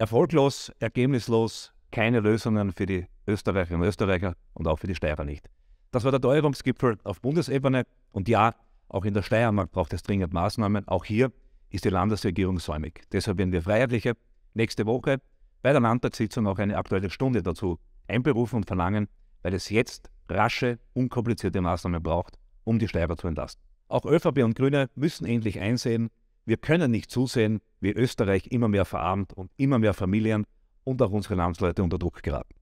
Erfolglos, ergebnislos, keine Lösungen für die Österreicherinnen und Österreicher und auch für die Steirer nicht. Das war der Teuerungsgipfel auf Bundesebene und ja, auch in der Steiermark braucht es dringend Maßnahmen. Auch hier ist die Landesregierung säumig. Deshalb werden wir Freiheitliche nächste Woche bei der Landtagssitzung auch eine aktuelle Stunde dazu einberufen und verlangen, weil es jetzt rasche, unkomplizierte Maßnahmen braucht, um die Steirer zu entlasten. Auch ÖVP und Grüne müssen endlich einsehen, wir können nicht zusehen, wie Österreich immer mehr verarmt und immer mehr Familien und auch unsere Landsleute unter Druck geraten.